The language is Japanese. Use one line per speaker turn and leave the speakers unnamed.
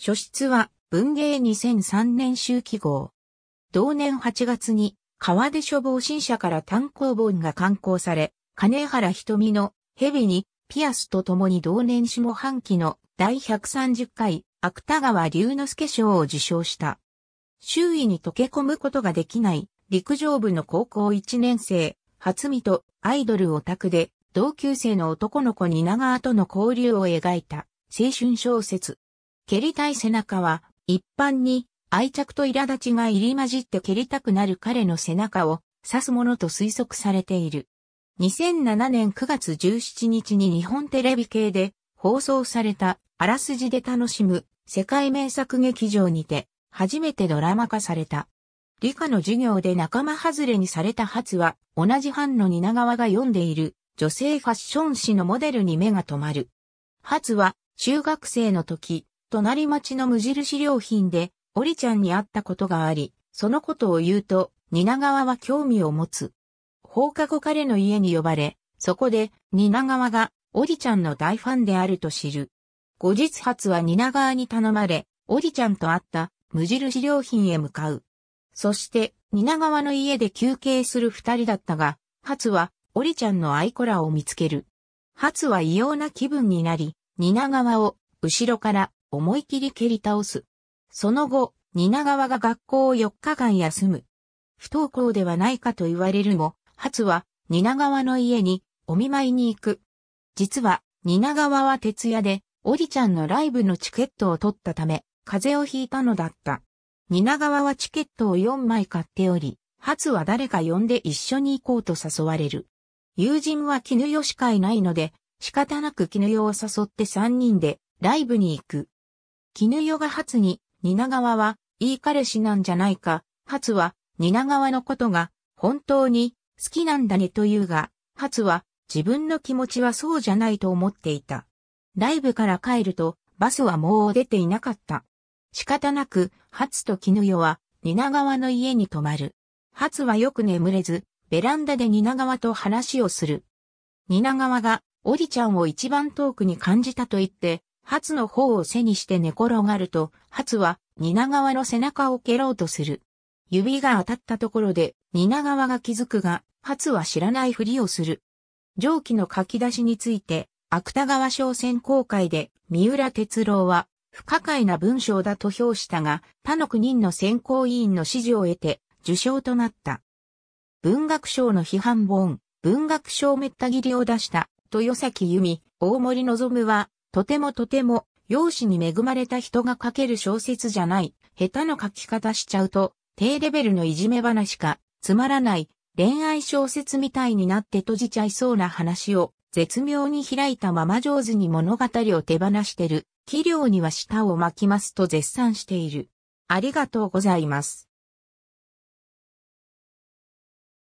書室は文芸2003年秋季号。同年8月に川出書房新社から単行本が刊行され、金原瞳の蛇にピアスと共に同年下半期の第130回芥川龍之介賞を受賞した。周囲に溶け込むことができない陸上部の高校1年生、初見とアイドルオタクで同級生の男の子に長との交流を描いた青春小説蹴りたい背中は、一般に愛着と苛立ちが入り混じって蹴りたくなる彼の背中を指すものと推測されている。2007年9月17日に日本テレビ系で放送されたあらすじで楽しむ世界名作劇場にて初めてドラマ化された。理科の授業で仲間外れにされた初は同じ班の蜷川が読んでいる女性ファッション誌のモデルに目が止まる。初は中学生の時隣町の無印良品で、オリちゃんに会ったことがあり、そのことを言うと、蜷川は興味を持つ。放課後彼の家に呼ばれ、そこで、蜷川が、オリちゃんの大ファンであると知る。後日発は蜷川に頼まれ、オリちゃんと会った無印良品へ向かう。そして、蜷川の家で休憩する二人だったが、初は、オリちゃんのアイコラを見つける。初は異様な気分になり、蜷川を、後ろから、思い切り蹴り倒す。その後、蜷川が学校を4日間休む。不登校ではないかと言われるも、初は、蜷川の家に、お見舞いに行く。実は、蜷川は徹夜で、おりちゃんのライブのチケットを取ったため、風邪をひいたのだった。蜷川はチケットを4枚買っており、初は誰か呼んで一緒に行こうと誘われる。友人は絹代しかいないので、仕方なく絹代を誘って3人でライブに行く。絹代が初に、蜷川は、いい彼氏なんじゃないか、初は、蜷川のことが、本当に、好きなんだねと言うが、初は、自分の気持ちはそうじゃないと思っていた。ライブから帰ると、バスはもう出ていなかった。仕方なく、初と絹代は、蜷川の家に泊まる。初はよく眠れず、ベランダで蜷川と話をする。蜷川が、おりちゃんを一番遠くに感じたと言って、初の方を背にして寝転がると、初は、蜷川の背中を蹴ろうとする。指が当たったところで、蜷川が気づくが、初は知らないふりをする。上記の書き出しについて、芥川商船公会で、三浦哲郎は、不可解な文章だと評したが、他の9人の選考委員の指示を得て、受賞となった。文学賞の批判本、文学賞めった切りを出した、豊崎由美、大森望は、とてもとても、容姿に恵まれた人が書ける小説じゃない、下手な書き方しちゃうと、低レベルのいじめ話か、つまらない、恋愛小説みたいになって閉じちゃいそうな話を、絶妙に開いたまま上手に物語を手放してる、器量には舌を巻きますと絶賛している。ありがとうございます。